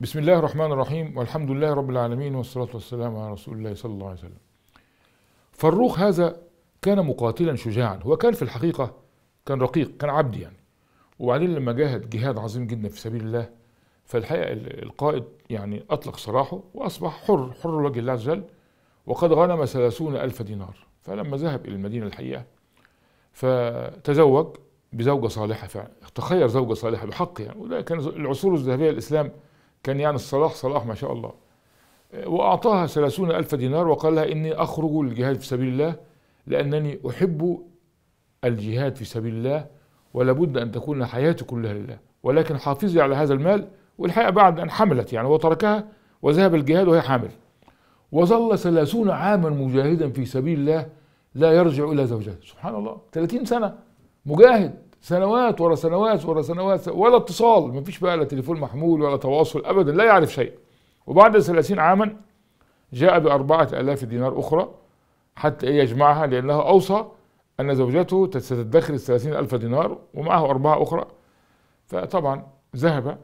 بسم الله الرحمن الرحيم والحمد لله رب العالمين والصلاة والسلام على رسول الله صلى الله عليه وسلم فروخ هذا كان مقاتلا شجاعا هو كان في الحقيقة كان رقيق كان عبد يعني وبعدين لما جاهد جهاد عظيم جدا في سبيل الله فالحقيقة القائد يعني أطلق سراحه وأصبح حر حر وجه الله عز وجل وقد غنم ثلاثون ألف دينار فلما ذهب إلى المدينة الحقيقة فتزوج بزوجة صالحة فعلا تخير زوجة صالحة بحق يعني وده كان العصور الذهبية الإسلام كان يعني الصلاح صلاح ما شاء الله وأعطاها ثلاثون ألف دينار وقال لها إني أخرج للجهاد في سبيل الله لأنني أحب الجهاد في سبيل الله ولابد أن تكون حياتي كلها لله ولكن حافظي على هذا المال والحقيقة بعد أن حملت يعني وتركها وذهب الجهاد وهي حامل وظل ثلاثون عاما مجاهدا في سبيل الله لا يرجع إلى زوجته سبحان الله ثلاثين سنة مجاهد سنوات ورا سنوات ورا سنوات ولا اتصال ما فيش بقى لا تليفون محمول ولا تواصل ابدا لا يعرف شيء وبعد 30 عاما جاء بأربعة آلاف دينار أخرى حتى إيه يجمعها لأنه أوصى أن زوجته ستدخر الثلاثين ألف دينار ومعه أربعة أخرى فطبعا ذهب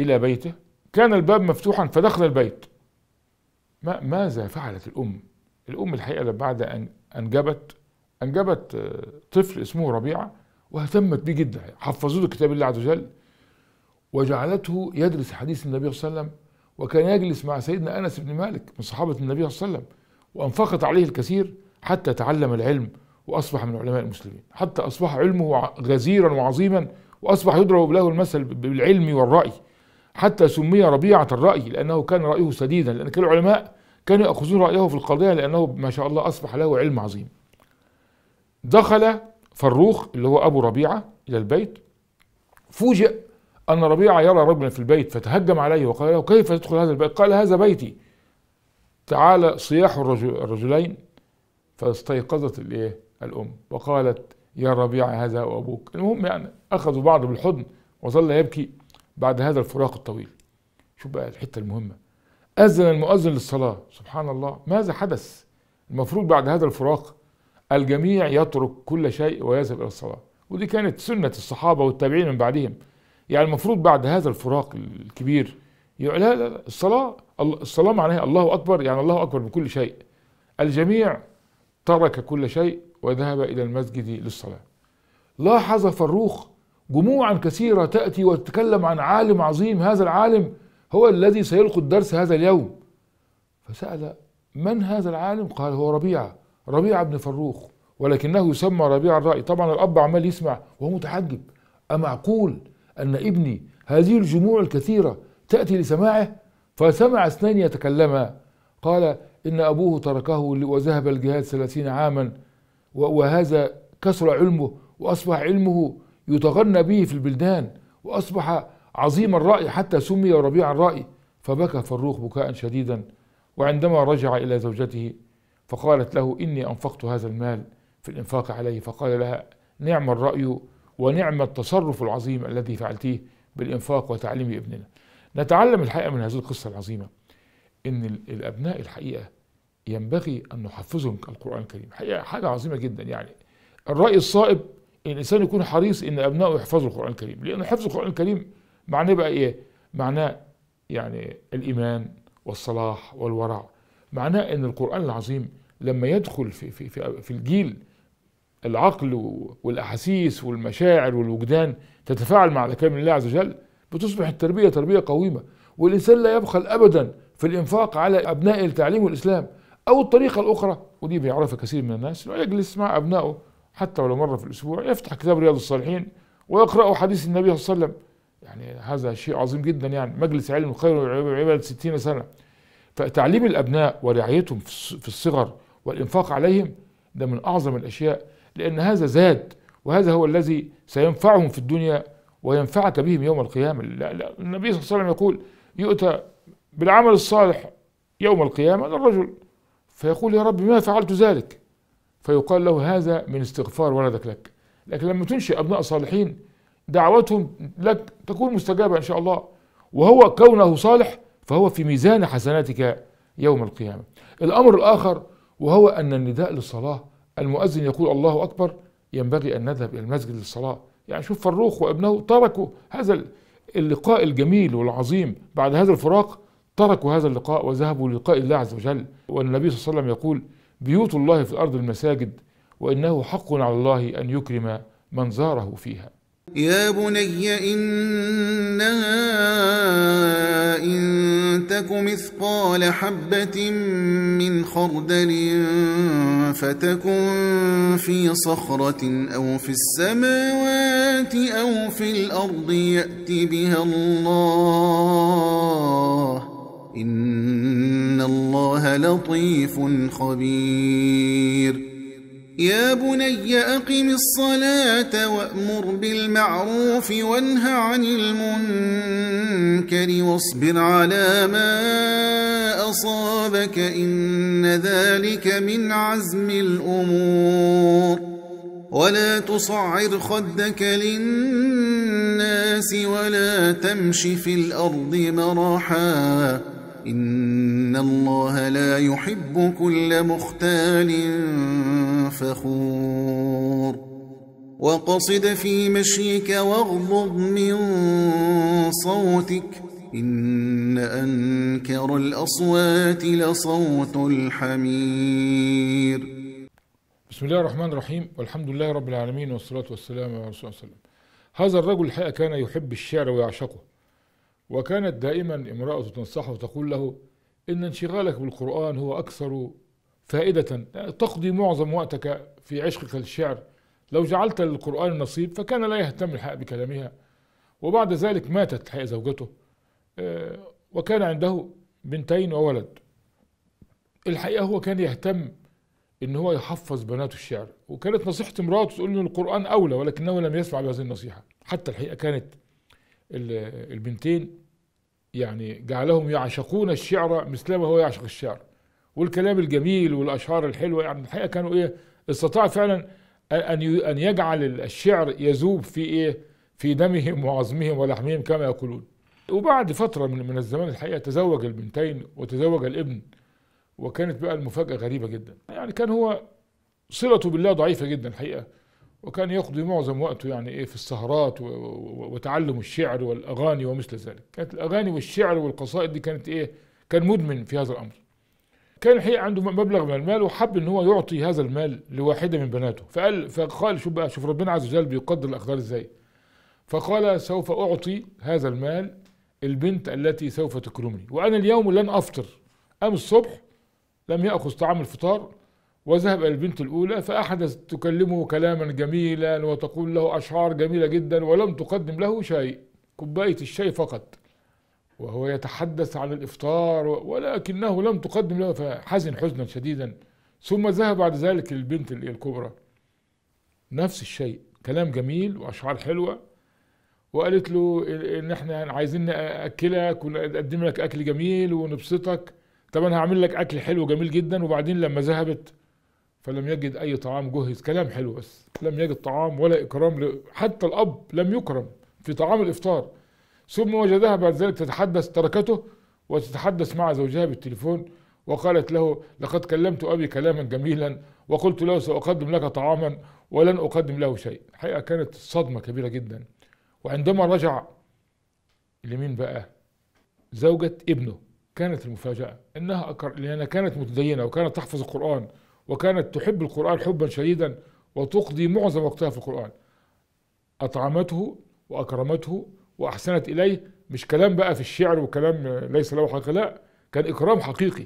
إلى بيته كان الباب مفتوحا فدخل البيت ما ماذا فعلت الأم الأم الحقيقة بعد أن أنجبت أنجبت طفل اسمه ربيعة واهتمت بيه جدا حفظته كتاب الله عز وجل وجعلته يدرس حديث النبي صلى الله عليه وسلم وكان يجلس مع سيدنا انس بن مالك من صحابه النبي صلى الله عليه وسلم وانفقت عليه الكثير حتى تعلم العلم واصبح من علماء المسلمين حتى اصبح علمه غزيرا وعظيما واصبح يضرب له المثل بالعلم والراي حتى سمي ربيعه الراي لانه كان رايه سديدا لان كان العلماء كانوا ياخذون رايه في القضيه لانه ما شاء الله اصبح له علم عظيم دخل فروخ اللي هو أبو ربيعة إلى البيت فوجئ أن ربيعة يرى رجلا في البيت فتهجم عليه وقال له كيف تدخل هذا البيت قال هذا بيتي تعال صياح الرجلين فاستيقظت الايه الام وقالت يا ربيع هذا وابوك المهم يعني اخذوا بعض بالحضن وظل يبكي بعد هذا الفراق الطويل شوف بقى الحته المهمه اذن المؤذن للصلاه سبحان الله ماذا حدث المفروض بعد هذا الفراق الجميع يترك كل شيء ويذهب إلى الصلاة ودي كانت سنة الصحابة والتابعين من بعدهم يعني المفروض بعد هذا الفراق الكبير يقول لا لا الصلاة الصلاة معناها الله أكبر يعني الله أكبر من كل شيء الجميع ترك كل شيء وذهب إلى المسجد للصلاة لاحظ فروخ جموعا كثيرة تأتي وتتكلم عن عالم عظيم هذا العالم هو الذي سيلقي الدرس هذا اليوم فسأل من هذا العالم قال هو ربيعة ربيعة بن فروخ ولكنه يسمى ربيع الرأي طبعا الأب عمال يسمع وهو متعجب أمعقول أن ابني هذه الجموع الكثيرة تأتي لسماعه فسمع اثنين يتكلما قال إن أبوه تركه وذهب الجهاد ثلاثين عاما وهذا كسر علمه وأصبح علمه يتغنى به في البلدان وأصبح عظيم الرأي حتى سمي ربيع الرأي فبكى فروخ بكاء شديدا وعندما رجع إلى زوجته فقالت له إني أنفقت هذا المال في الإنفاق عليه فقال لها نعم الرأي ونعم التصرف العظيم الذي فعلتيه بالإنفاق وتعليم ابننا نتعلم الحقيقة من هذه القصة العظيمة إن الأبناء الحقيقة ينبغي أن نحفظهم القرآن الكريم حقيقة حاجة عظيمة جدا يعني الرأي الصائب إن الإنسان يكون حريص إن أبنائه يحفظوا القرآن الكريم لأن حفظ القرآن الكريم معناه بقى إيه؟ معناه يعني الإيمان والصلاح والورع معناه ان القران العظيم لما يدخل في في في, في الجيل العقل والاحاسيس والمشاعر والوجدان تتفاعل مع كلام الله عز وجل بتصبح التربيه تربيه قويمه والانسان لا يبخل ابدا في الانفاق على ابناء التعليم والاسلام او الطريقه الاخرى ودي بيعرفها كثير من الناس انه يجلس مع ابنائه حتى ولو مره في الاسبوع يفتح كتاب رياض الصالحين ويقرا حديث النبي صلى الله عليه وسلم يعني هذا شيء عظيم جدا يعني مجلس علم خير وعبادة ستين سنة فتعليم الأبناء ورعايتهم في الصغر والإنفاق عليهم ده من أعظم الأشياء لأن هذا زاد وهذا هو الذي سينفعهم في الدنيا وينفعك بهم يوم القيامة لا لا النبي صلى الله عليه وسلم يقول يؤتى بالعمل الصالح يوم القيامة للرجل فيقول يا رب ما فعلت ذلك فيقال له هذا من استغفار ولدك لك لكن لما تنشئ أبناء صالحين دعوتهم لك تكون مستجابة إن شاء الله وهو كونه صالح فهو في ميزان حسناتك يوم القيامة الأمر الآخر وهو أن النداء للصلاة المؤذن يقول الله أكبر ينبغي أن نذهب إلى المسجد للصلاة يعني شوف فروخ وابنه تركوا هذا اللقاء الجميل والعظيم بعد هذا الفراق تركوا هذا اللقاء وذهبوا للقاء الله عز وجل والنبي صلى الله عليه وسلم يقول بيوت الله في الأرض المساجد وإنه حق على الله أن يكرم من زاره فيها يا بني إنها إن تك مثقال حبة من خردل فتكن في صخرة أو في السماوات أو في الأرض يأت بها الله إن الله لطيف خبير يا بني أقم الصلاة وأمر بالمعروف وانه عن المنكر واصبر على ما أصابك إن ذلك من عزم الأمور ولا تصعر خدك للناس ولا تمش في الأرض مراحاً إن الله لا يحب كل مختال فخور وقصد في مشيك واغضض من صوتك إن أنكر الأصوات لصوت الحمير بسم الله الرحمن الرحيم والحمد لله رب العالمين والصلاة والسلام على رسول الله هذا الرجل الحقيقة كان يحب الشعر ويعشقه وكانت دائما امرأة تنصحه تقول له إن انشغالك بالقرآن هو أكثر فائدة تقضي معظم وقتك في عشقك للشعر لو جعلت للقرآن نصيب فكان لا يهتم الحق بكلامها وبعد ذلك ماتت حق زوجته آه، وكان عنده بنتين وولد الحقيقة هو كان يهتم إن هو يحفظ بناته الشعر وكانت نصيحة امرأته تقول إن القرآن أولى ولكنه لم يسمع بهذه النصيحة حتى الحقيقة كانت البنتين يعني جعلهم يعشقون الشعر مثلما هو يعشق الشعر والكلام الجميل والاشعار الحلوه يعني الحقيقه كانوا ايه استطاع فعلا ان ان يجعل الشعر يذوب في ايه في دمهم وعظمهم ولحمهم كما يقولون وبعد فتره من, من الزمان الحقيقه تزوج البنتين وتزوج الابن وكانت بقى المفاجاه غريبه جدا يعني كان هو صلته بالله ضعيفه جدا الحقيقه وكان يقضي معظم وقته يعني ايه في السهرات وتعلم الشعر والاغاني ومثل ذلك كانت الاغاني والشعر والقصائد دي كانت ايه كان مدمن في هذا الامر كان الحقيقه عنده مبلغ من المال وحب ان هو يعطي هذا المال لواحده من بناته فقال فقال شوف بقى شوف ربنا عز وجل بيقدر الاقدار ازاي فقال سوف اعطي هذا المال البنت التي سوف تكرمني وانا اليوم لن افطر قام الصبح لم ياخذ طعام الفطار وذهب البنت الأولى فأحدثت تكلمه كلاما جميلا وتقول له أشعار جميلة جدا ولم تقدم له شيء كوباية الشاي فقط وهو يتحدث عن الإفطار ولكنه لم تقدم له فحزن حزنا شديدا ثم ذهب بعد ذلك للبنت الكبرى نفس الشيء كلام جميل وأشعار حلوة وقالت له إن إحنا عايزين نأكلك ونقدم لك أكل جميل ونبسطك طب أنا هعمل لك أكل حلو جميل جدا وبعدين لما ذهبت فلم يجد أي طعام جهز كلام حلو بس لم يجد طعام ولا إكرام ل... حتى الأب لم يكرم في طعام الإفطار ثم وجدها بعد ذلك تتحدث تركته وتتحدث مع زوجها بالتليفون وقالت له لقد كلمت أبي كلاما جميلا وقلت له سأقدم لك طعاما ولن أقدم له شيء الحقيقة كانت صدمة كبيرة جدا وعندما رجع لمين بقى زوجة ابنه كانت المفاجأة إنها أكر... لأنها كانت متدينة وكانت تحفظ القرآن وكانت تحب القرآن حبا شديدا وتقضي معظم وقتها في القرآن أطعمته وأكرمته وأحسنت إليه مش كلام بقى في الشعر وكلام ليس له حقيقة لا كان إكرام حقيقي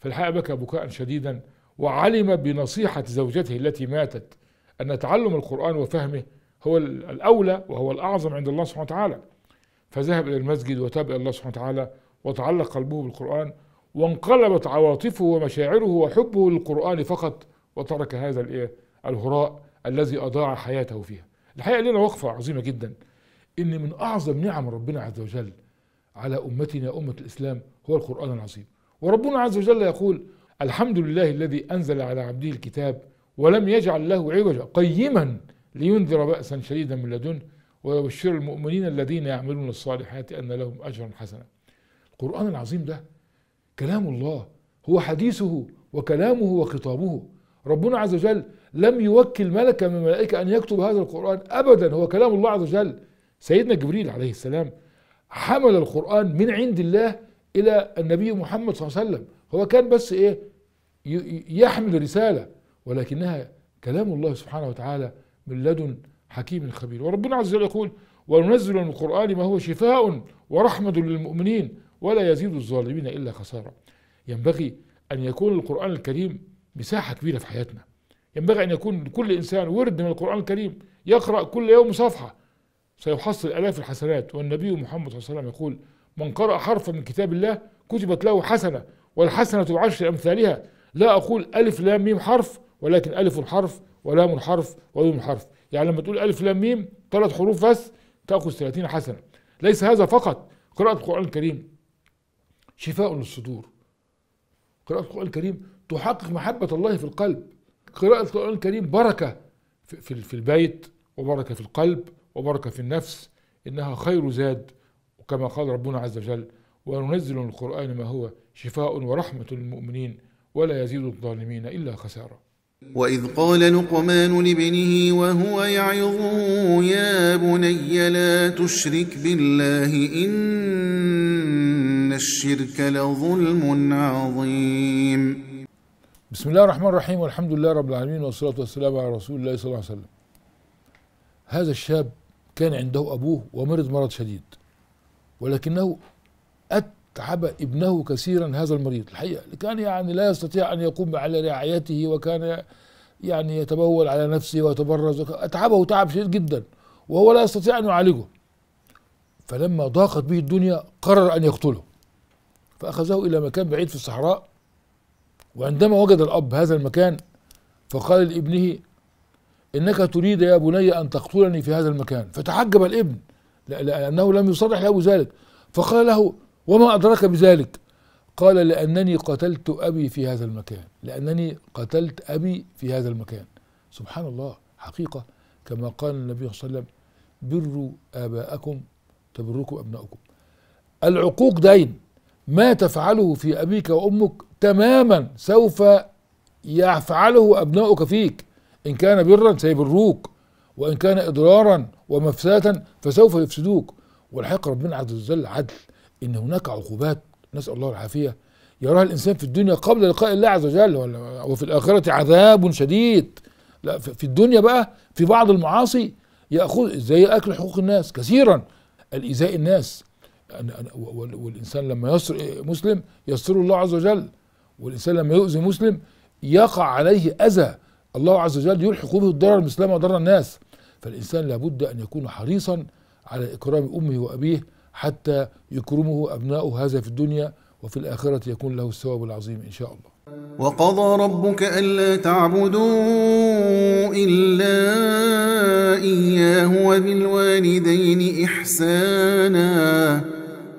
فالحقيقة بكى بكاء شديدا وعلم بنصيحة زوجته التي ماتت أن تعلم القرآن وفهمه هو الأولى وهو الأعظم عند الله سبحانه وتعالى فذهب إلى المسجد وتاب إلى الله سبحانه وتعالى وتعلق قلبه بالقرآن وانقلبت عواطفه ومشاعره وحبه للقرآن فقط وترك هذا الايه الهراء الذي أضاع حياته فيها الحقيقة لنا وقفة عظيمة جدا إن من أعظم نعم ربنا عز وجل على أمتنا أمة الإسلام هو القرآن العظيم وربنا عز وجل يقول الحمد لله الذي أنزل على عبده الكتاب ولم يجعل له عوجا قيما لينذر بأسا شديدا من لدنه ويبشر المؤمنين الذين يعملون الصالحات أن لهم أجرا حسنا القرآن العظيم ده كلام الله هو حديثه وكلامه وخطابه ربنا عز وجل لم يوكل ملكا من الملائكة أن يكتب هذا القرآن أبدا هو كلام الله عز وجل سيدنا جبريل عليه السلام حمل القرآن من عند الله إلى النبي محمد صلى الله عليه وسلم هو كان بس إيه يحمل رسالة ولكنها كلام الله سبحانه وتعالى من لدن حكيم خبير وربنا عز وجل يقول وننزل من القرآن ما هو شفاء ورحمة للمؤمنين ولا يزيد الظالمين إلا خسارة ينبغي أن يكون القرآن الكريم مساحة كبيرة في حياتنا ينبغي أن يكون لكل إنسان ورد من القرآن الكريم يقرأ كل يوم صفحة سيحصل آلاف الحسنات والنبي محمد صلى الله عليه وسلم يقول من قرأ حرفا من كتاب الله كتبت له حسنة والحسنة بعشر أمثالها لا أقول ألف لام ميم حرف ولكن ألف حرف ولام حرف ويوم حرف يعني لما تقول ألف لام ميم ثلاث حروف بس تأخذ 30 حسنة ليس هذا فقط قراءة القرآن الكريم شفاء للصدور قراءة القرآن الكريم تحقق محبة الله في القلب قراءة القرآن الكريم بركة في البيت وبركة في القلب وبركة في النفس إنها خير زاد وكما قال ربنا عز وجل وننزل من القرآن ما هو شفاء ورحمة للمؤمنين ولا يزيد الظالمين إلا خسارة وإذ قال لقمان لابنه وهو يعظه يا بني لا تشرك بالله إن الشرك لظلم عظيم بسم الله الرحمن الرحيم والحمد لله رب العالمين والصلاة والسلام على رسول الله صلى الله عليه وسلم هذا الشاب كان عنده أبوه ومرض مرض شديد ولكنه أتعب ابنه كثيرا هذا المريض الحقيقة كان يعني لا يستطيع أن يقوم على رعايته وكان يعني يتبول على نفسه ويتبرز أتعبه تعب شديد جدا وهو لا يستطيع أن يعالجه فلما ضاقت به الدنيا قرر أن يقتله فأخذه إلى مكان بعيد في الصحراء وعندما وجد الأب هذا المكان فقال لابنه إنك تريد يا بني أن تقتلني في هذا المكان فتعجب الابن لأنه لم يصرح له ذلك فقال له وما أدرك بذلك قال لأنني قتلت أبي في هذا المكان لأنني قتلت أبي في هذا المكان سبحان الله حقيقة كما قال النبي صلى الله عليه وسلم بروا آباءكم تبركوا أبناؤكم العقوق دين ما تفعله في أبيك وأمك تماما سوف يفعله أبناؤك فيك إن كان برا سيبروك وإن كان إضرارا ومفسدة فسوف يفسدوك والحق ربنا عز وجل عدل إن هناك عقوبات نسأل الله العافية يراها الإنسان في الدنيا قبل لقاء الله عز وجل وفي الآخرة عذاب شديد لا في الدنيا بقى في بعض المعاصي يأخذ زي أكل حقوق الناس كثيرا الإيذاء الناس والإنسان لما يسر مسلم يسره الله عز وجل والإنسان لما يؤذي مسلم يقع عليه أذى الله عز وجل يلحق به الضرر مثلما ضر الناس فالإنسان لابد أن يكون حريصا على إكرام أمه وأبيه حتى يكرمه أبناؤه هذا في الدنيا وفي الآخرة يكون له الثواب العظيم إن شاء الله وقضى ربك ألا تعبدوا إلا إياه وبالوالدين إحساناً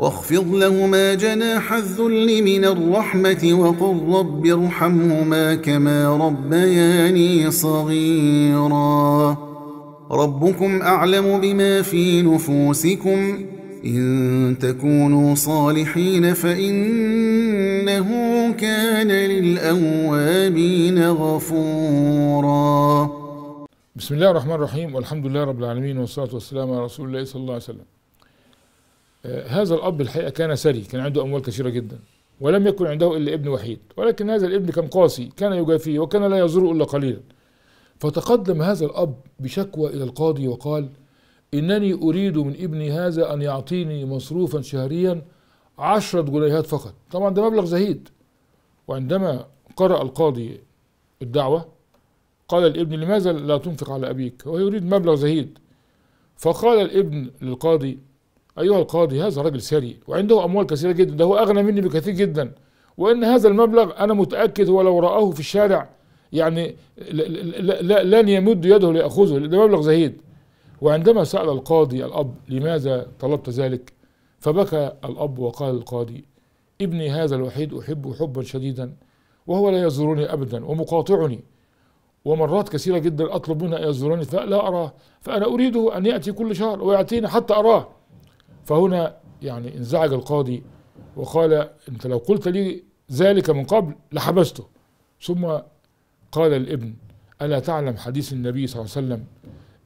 واخفض لهما جناح الذل من الرحمة وقل رب ارحمهما كما ربياني صغيرا ربكم أعلم بما في نفوسكم إن تكونوا صالحين فإنه كان للأوابين غفورا بسم الله الرحمن الرحيم والحمد لله رب العالمين والصلاة والسلام على رسول الله صلى الله عليه وسلم آه، هذا الأب الحقيقة كان ثري كان عنده أموال كثيرة جدا ولم يكن عنده إلا ابن وحيد ولكن هذا الابن كان قاسي كان يجافيه وكان لا يزوره إلا قليلا فتقدم هذا الأب بشكوى إلى القاضي وقال إنني أريد من ابني هذا أن يعطيني مصروفا شهريا عشرة جنيهات فقط طبعا ده مبلغ زهيد وعندما قرأ القاضي الدعوة قال الابن لماذا لا تنفق على أبيك وهو يريد مبلغ زهيد فقال الابن للقاضي أيها القاضي هذا رجل ثري وعنده أموال كثيرة جدا ده هو أغنى مني بكثير جدا وإن هذا المبلغ أنا متأكد هو لو رآه في الشارع يعني لن يمد يده ليأخذه ده مبلغ زهيد وعندما سأل القاضي الأب لماذا طلبت ذلك فبكى الأب وقال القاضي ابني هذا الوحيد أحبه حبا شديدا وهو لا يزورني أبدا ومقاطعني ومرات كثيرة جدا أطلب منه أن يزورني فلا أراه فأنا أريده أن يأتي كل شهر ويأتيني حتى أراه فهنا يعني انزعج القاضي وقال انت لو قلت لي ذلك من قبل لحبسته ثم قال الابن الا تعلم حديث النبي صلى الله عليه وسلم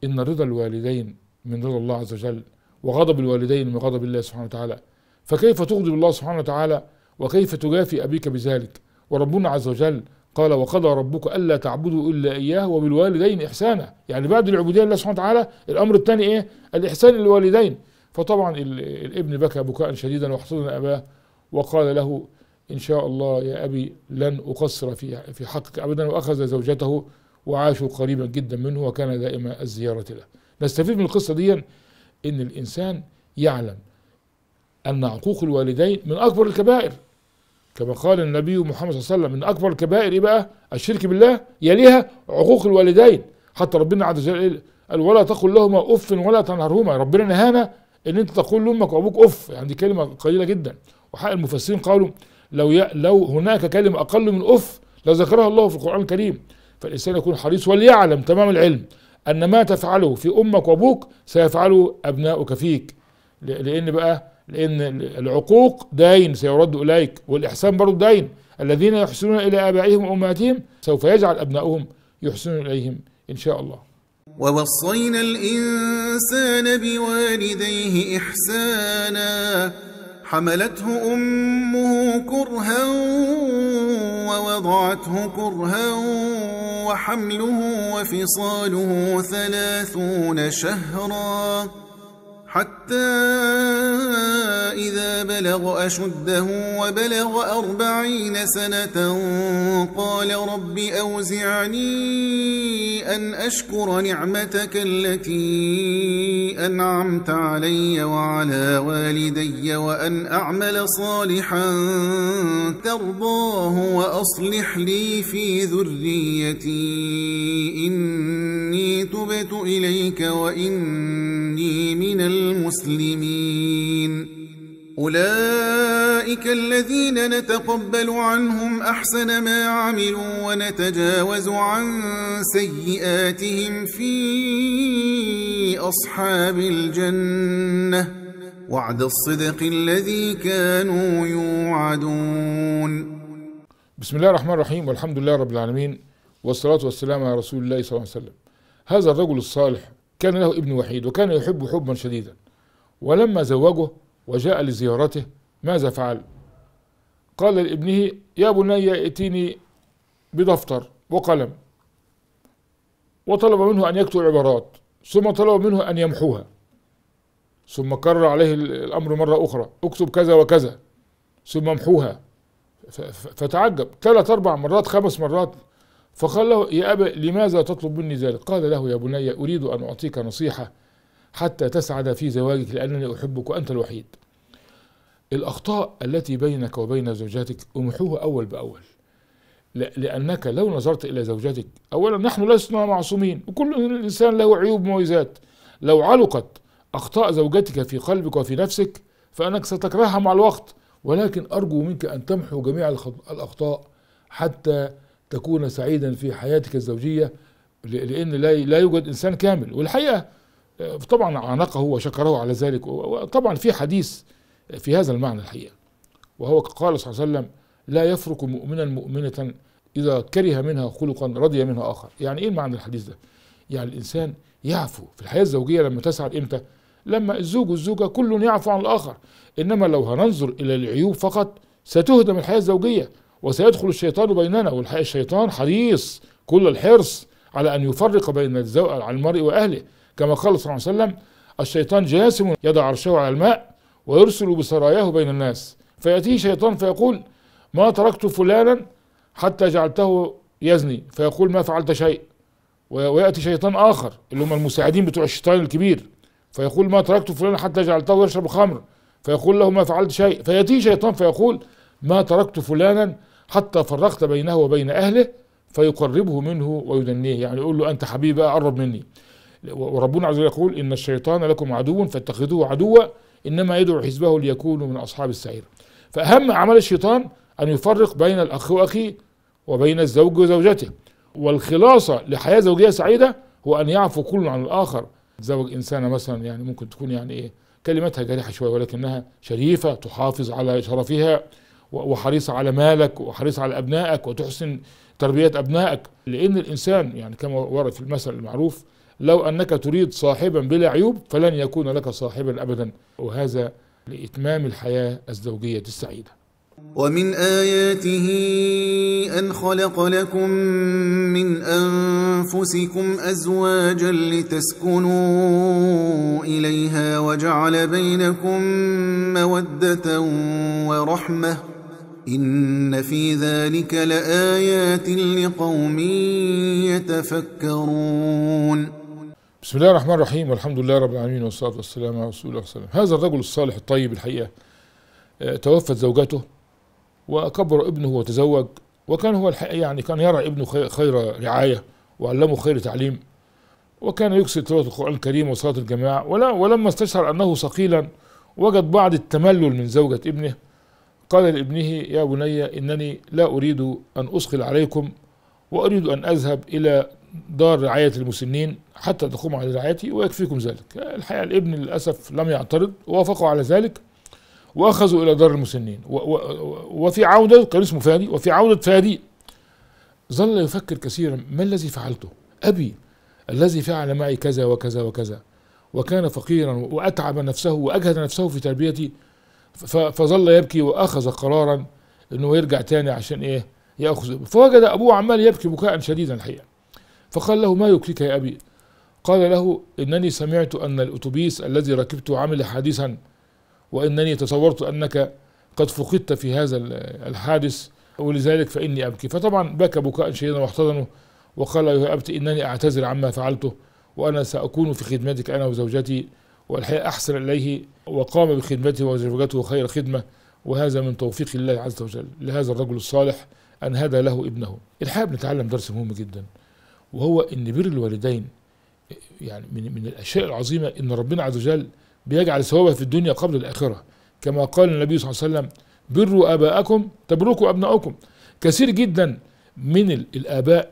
ان رضا الوالدين من رضا الله عز وجل وغضب الوالدين من غضب الله سبحانه وتعالى فكيف تغضب الله سبحانه وتعالى وكيف تجافي ابيك بذلك وربنا عز وجل قال وقضى ربك الا تعبدوا الا اياه وبالوالدين احسانا يعني بعد العبوديه لله سبحانه وتعالى الامر الثاني ايه الاحسان للوالدين فطبعا الابن بكى بكاء شديدا واحتضن أباه وقال له إن شاء الله يا أبي لن أقصر في في حقك أبدا وأخذ زوجته وعاشوا قريبا جدا منه وكان دائم الزيارة له نستفيد من القصة دي إن الإنسان يعلم أن عقوق الوالدين من أكبر الكبائر كما قال النبي محمد صلى الله عليه وسلم من أكبر الكبائر إيه بقى الشرك بالله يليها عقوق الوالدين حتى ربنا عز وجل قال ولا تقل لهما أف ولا تنهرهما ربنا نهانا ان انت تقول لامك وابوك اف يعني دي كلمه قليله جدا وحق المفسرين قالوا لو ي... لو هناك كلمه اقل من اف لذكرها الله في القران الكريم فالانسان يكون حريص وليعلم تمام العلم ان ما تفعله في امك وابوك سيفعله ابناؤك فيك لان بقى لان العقوق داين سيرد اليك والاحسان برضه داين الذين يحسنون الى ابائهم وامهاتهم سوف يجعل ابنائهم يحسنون اليهم ان شاء الله ووصينا الإنسان بوالديه إحسانا حملته أمه كرها ووضعته كرها وحمله وفصاله ثلاثون شهرا حتى حتى إذا بلغ أشده وبلغ أربعين سنة قال رب أوزعني أن أشكر نعمتك التي أنعمت علي وعلى والدي وأن أعمل صالحا ترضاه وأصلح لي في ذريتي إني تبت إليك وإني من المسلمين مسلمين أولئك الذين نتقبل عنهم أحسن ما عملوا ونتجاوز عن سيئاتهم في أصحاب الجنة وعد الصدق الذي كانوا يوعدون بسم الله الرحمن الرحيم والحمد لله رب العالمين والصلاة والسلام على رسول الله صلى الله عليه وسلم هذا الرجل الصالح كان له ابن وحيد وكان يحب حبا شديدا ولما زوجه وجاء لزيارته ماذا فعل قال لابنه يا بني ائتيني بدفتر وقلم وطلب منه أن يكتب عبارات ثم طلب منه أن يمحوها ثم كرر عليه الأمر مرة أخرى اكتب كذا وكذا ثم امحوها فتعجب ثلاث أربع مرات خمس مرات فقال له يا أبا لماذا تطلب مني ذلك قال له يا بني أريد أن أعطيك نصيحة حتى تسعد في زواجك لأنني أحبك وأنت الوحيد الأخطاء التي بينك وبين زوجاتك امحوها أول بأول لأنك لو نظرت إلى زوجتك أولا نحن لسنا معصومين وكل إنسان له عيوب ومميزات لو علقت أخطاء زوجتك في قلبك وفي نفسك فأنك ستكرهها مع الوقت ولكن أرجو منك أن تمحو جميع الأخطاء حتى تكون سعيدا في حياتك الزوجية لأن لا يوجد إنسان كامل والحقيقة طبعا عانقه وشكره على ذلك وطبعا في حديث في هذا المعنى الحقيقة وهو قال صلى الله عليه وسلم لا يفرق مؤمنا مؤمنة إذا كره منها خلقا رضي منها آخر يعني إيه معنى الحديث ده يعني الإنسان يعفو في الحياة الزوجية لما تسعد إمتى لما الزوج والزوجة كل يعفو عن الآخر إنما لو هننظر إلى العيوب فقط ستهدم الحياة الزوجية وسيدخل الشيطان بيننا والحقيقة الشيطان حريص كل الحرص على أن يفرق بين الزوج المرء وأهله كما قال صلى الله عليه وسلم الشيطان جاسم يضع عرشه على الماء ويرسل بسراياه بين الناس فيأتيه شيطان فيقول ما تركت فلانا حتى جعلته يزني فيقول ما فعلت شيء ويأتي شيطان آخر اللي هم المساعدين بتوع الشيطان الكبير فيقول ما تركت فلانا حتى جعلته يشرب خمر فيقول له ما فعلت شيء فيأتيه شيطان فيقول ما تركت فلانا حتى فرقت بينه وبين أهله فيقربه منه ويدنيه يعني يقول له أنت حبيبي قرب مني وربنا عز وجل يقول إن الشيطان لكم عدو فاتخذوه عدوا إنما يدعو حزبه ليكونوا من أصحاب السعير فأهم أعمال الشيطان أن يفرق بين الأخ وأخيه وبين الزوج وزوجته والخلاصة لحياة زوجية سعيدة هو أن يعفو كل عن الآخر تزوج إنسانة مثلا يعني ممكن تكون يعني إيه كلمتها جريحة شوية ولكنها شريفة تحافظ على شرفها وحريصة على مالك وحريصة على أبنائك وتحسن تربية أبنائك لأن الإنسان يعني كما ورد في المثل المعروف لو أنك تريد صاحبا بلا عيوب فلن يكون لك صاحبا أبدا وهذا لإتمام الحياة الزوجية السعيدة ومن آياته أن خلق لكم من أنفسكم أزواجا لتسكنوا إليها وجعل بينكم مودة ورحمة إن في ذلك لآيات لقوم يتفكرون بسم الله الرحمن الرحيم والحمد لله رب العالمين والصلاة والسلام على رسول الله صلى الله عليه وسلم هذا الرجل الصالح الطيب الحقيقة آه، توفت زوجته وكبر ابنه وتزوج وكان هو الحقيقة يعني كان يرى ابنه خير رعاية وعلمه خير تعليم وكان يكسر تلاوة القرآن الكريم وصلاة الجماعة ولما استشعر أنه ثقيلا وجد بعض التملل من زوجة ابنه قال لابنه يا بني إنني لا أريد أن أثقل عليكم وأريد أن أذهب إلى دار رعاية المسنين حتى تقوموا على رعايتي ويكفيكم ذلك الحقيقة الابن للأسف لم يعترض وافقوا على ذلك وأخذوا إلى دار المسنين وفي عودة كان اسمه فادي وفي عودة فادي ظل يفكر كثيرا ما الذي فعلته أبي الذي فعل معي كذا وكذا وكذا وكان فقيرا وأتعب نفسه وأجهد نفسه في تربيتي فظل يبكي وأخذ قرارا أنه يرجع تاني عشان إيه يأخذ فوجد أبوه عمال يبكي بكاء شديدا الحقيقة فقال له ما يبكيك يا أبي قال له إنني سمعت أن الأتوبيس الذي ركبته عمل حادثا وإنني تصورت أنك قد فقدت في هذا الحادث ولذلك فإني أبكي فطبعا بكى بكاء شديدا واحتضنه وقال يا أبت إنني أعتذر عما فعلته وأنا سأكون في خدمتك أنا وزوجتي والحقيقة أحسن إليه وقام بخدمته وزوجته خير خدمة وهذا من توفيق الله عز وجل لهذا الرجل الصالح أن هدى له ابنه الحقيقة بنتعلم درس مهم جدا وهو ان بر الوالدين يعني من من الاشياء العظيمه ان ربنا عز وجل بيجعل ثوابها في الدنيا قبل الاخره كما قال النبي صلى الله عليه وسلم بروا اباءكم تبركوا ابنائكم كثير جدا من الاباء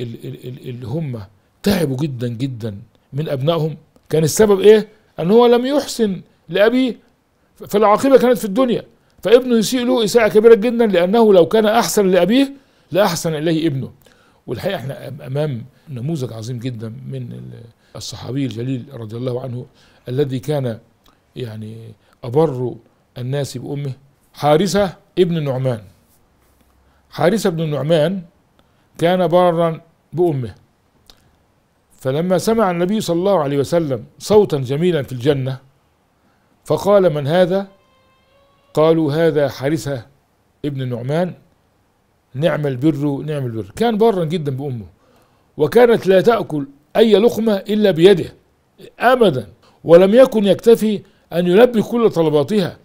اللي هم تعبوا جدا جدا من ابنائهم كان السبب ايه ان هو لم يحسن لابيه فالعاقبه كانت في الدنيا فابنه يسيء له اساءه كبيره جدا لانه لو كان احسن لابيه لاحسن اليه ابنه والحقيقه احنا امام نموذج عظيم جدا من الصحابي الجليل رضي الله عنه الذي كان يعني ابر الناس بامه حارثه ابن النعمان حارثه ابن النعمان كان بارا بامه فلما سمع النبي صلى الله عليه وسلم صوتا جميلا في الجنه فقال من هذا قالوا هذا حارثه ابن النعمان نعمل بر نعمل بر كان برا جدا بأمه وكانت لا تأكل أي لقمة إلا بيده أبدا ولم يكن يكتفي أن يلبي كل طلباتها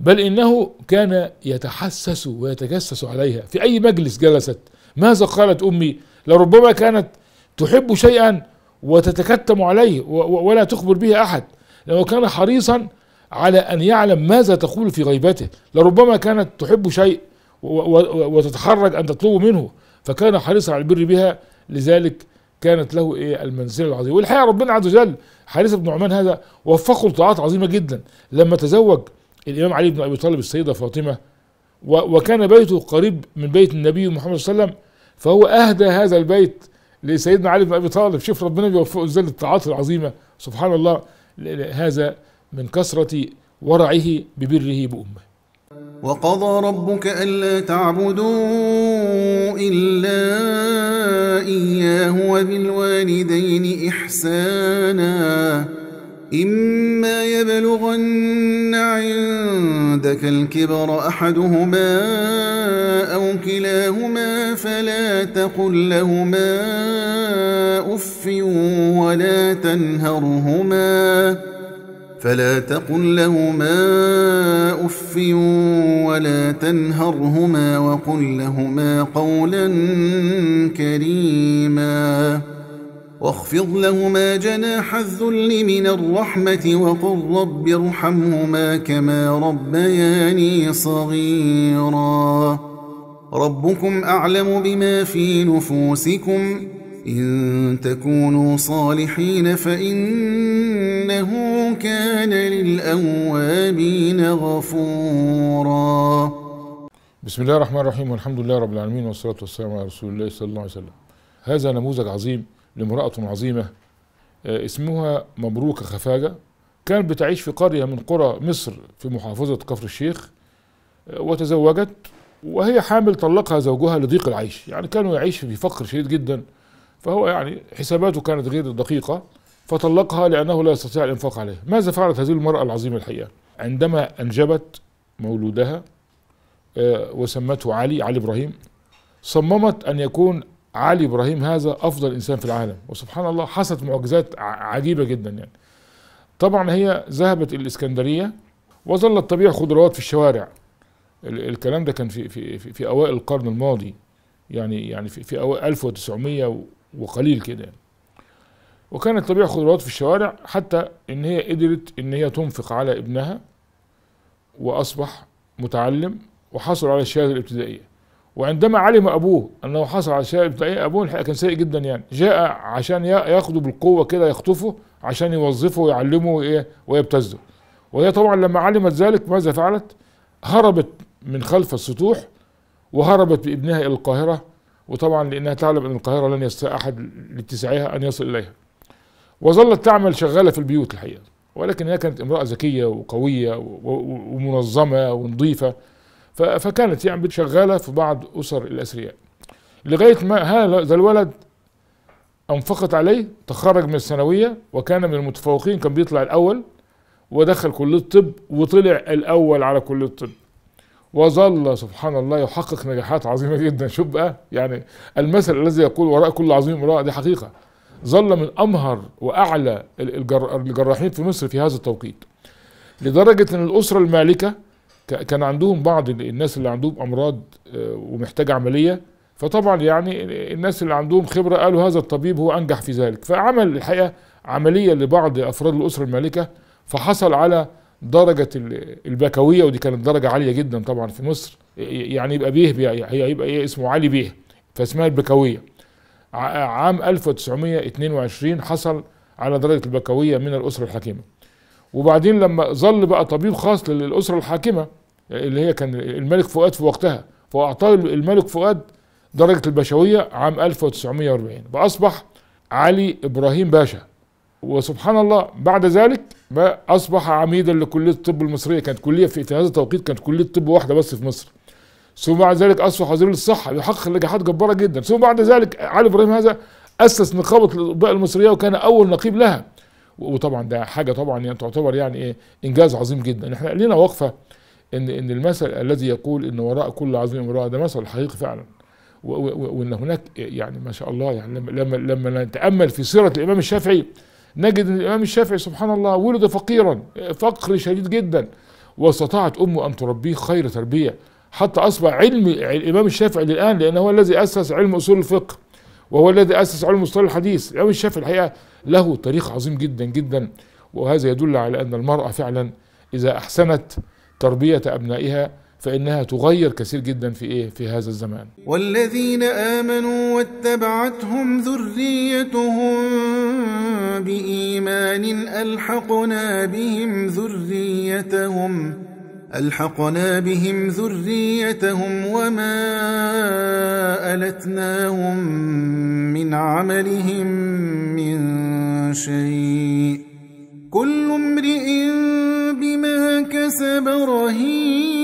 بل إنه كان يتحسس ويتجسس عليها في أي مجلس جلست ماذا قالت أمي لربما كانت تحب شيئا وتتكتم عليه ولا تخبر به أحد لأنه كان حريصا على أن يعلم ماذا تقول في غيبته لربما كانت تحب شيء وتتحرج أن تطلبوا منه فكان حريصا على البر بها لذلك كانت له ايه المنزله العظيمه والحقيقه ربنا عز وجل حارث بن نعمان هذا وفقه لطاعات عظيمه جدا لما تزوج الامام علي بن ابي طالب السيده فاطمه وكان بيته قريب من بيت النبي محمد صلى الله عليه وسلم فهو اهدى هذا البيت لسيدنا علي بن ابي طالب شوف ربنا بيوفقه ازاي للطاعات العظيمه سبحان الله هذا من كثره ورعه ببره بامه وقضى ربك ألا تعبدوا إلا إياه وبالوالدين إحسانا إما يبلغن عندك الكبر أحدهما أو كلاهما فلا تقل لهما أف ولا تنهرهما فلا تقل لهما أف ولا تنهرهما وقل لهما قولا كريما واخفض لهما جناح الذل من الرحمة وقل رب ارحمهما كما ربياني صغيرا ربكم أعلم بما في نفوسكم ۖ إن تكونوا صالحين فإنه كان للأوابين غفورا بسم الله الرحمن الرحيم والحمد لله رب العالمين والصلاة والسلام على رسول الله صلى الله عليه وسلم هذا نموذج عظيم لامرأة عظيمة آه، اسمها مبروكة خفاجة كانت بتعيش في قرية من قرى مصر في محافظة كفر الشيخ آه، وتزوجت وهي حامل طلقها زوجها لضيق العيش يعني كانوا يعيش في فقر شديد جدا فهو يعني حساباته كانت غير دقيقة فطلقها لأنه لا يستطيع الإنفاق عليها ماذا فعلت هذه المرأة العظيمة الحقيقة عندما أنجبت مولودها آه، وسمته علي علي إبراهيم صممت أن يكون علي إبراهيم هذا أفضل إنسان في العالم وسبحان الله حصلت معجزات عجيبة جدا يعني طبعا هي ذهبت إلى الإسكندرية وظلت تبيع خضروات في الشوارع الكلام ده كان في في في, في اوائل القرن الماضي يعني يعني في, في اوائل 1900 وقليل كده يعني. وكانت تبيع خضروات في الشوارع حتى ان هي قدرت ان هي تنفق على ابنها واصبح متعلم وحصل على الشهاده الابتدائيه وعندما علم ابوه انه حصل على الشهاده الابتدائيه ابوه الحقيقه كان سيء جدا يعني جاء عشان ياخده بالقوه كده يخطفه عشان يوظفه ويعلمه إيه، ويبتزه وهي طبعا لما علمت ذلك ماذا فعلت هربت من خلف السطوح وهربت بابنها الى القاهره وطبعا لأنها تعلم أن القاهرة لن يستطيع أحد لاتساعها أن يصل إليها وظلت تعمل شغالة في البيوت الحقيقة ولكن هي كانت امرأة ذكية وقوية ومنظمة ونظيفة فكانت يعني شغالة في بعض أسر الأثرياء لغاية ما هذا الولد انفقت عليه تخرج من الثانوية وكان من المتفوقين كان بيطلع الأول ودخل كلية الطب وطلع الأول على كلية الطب وظل سبحان الله يحقق نجاحات عظيمه جدا شوف بقى يعني المثل الذي يقول وراء كل عظيم امراه دي حقيقه ظل من امهر واعلى الجراحين في مصر في هذا التوقيت لدرجه ان الاسره المالكه كان عندهم بعض الناس اللي عندهم امراض آه، ومحتاجه عمليه فطبعا يعني الناس اللي عندهم خبره قالوا هذا الطبيب هو انجح في ذلك فعمل الحقيقه عمليه لبعض افراد الاسره المالكه فحصل على درجه البكويه ودي كانت درجه عاليه جدا طبعا في مصر يعني يبقى بيه هي يبقى ايه اسمه علي بيه فاسمها البكويه عام 1922 حصل على درجه البكويه من الاسره الحاكمه وبعدين لما ظل بقى طبيب خاص للاسره الحاكمه اللي هي كان الملك فؤاد في وقتها فاعطاه الملك فؤاد درجه البشويه عام 1940 فاصبح علي ابراهيم باشا وسبحان الله بعد ذلك بقى اصبح عميدا لكليه الطب المصريه كانت كليه في هذا التوقيت كانت كليه طب واحده بس في مصر ثم بعد ذلك اصبح وزير الصحه يحقق نجاحات جباره جدا ثم بعد ذلك علي ابراهيم هذا اسس نقابه الاطباء المصريه وكان اول نقيب لها وطبعا ده حاجه طبعا يعني تعتبر يعني ايه انجاز عظيم جدا احنا لينا وقفه ان ان المثل الذي يقول ان وراء كل عظيم امراه ده مثل حقيقي فعلا وان هناك يعني ما شاء الله يعني لما لما نتامل في سيره الامام الشافعي نجد ان الامام الشافعي سبحان الله ولد فقيرا فقر شديد جدا واستطاعت امه ان تربيه خير تربيه حتى اصبح علم الامام الشافعي للان لان هو الذي اسس علم اصول الفقه وهو الذي اسس علم مصطلح الحديث الامام الشافعي الحقيقه له تاريخ عظيم جدا جدا وهذا يدل على ان المراه فعلا اذا احسنت تربيه ابنائها فإنها تغير كثير جدا في إيه في هذا الزمان والذين آمنوا واتبعتهم ذريتهم بإيمان ألحقنا بهم ذريتهم ألحقنا بهم ذريتهم وما ألتناهم من عملهم من شيء كل امرئ بما كسب رهين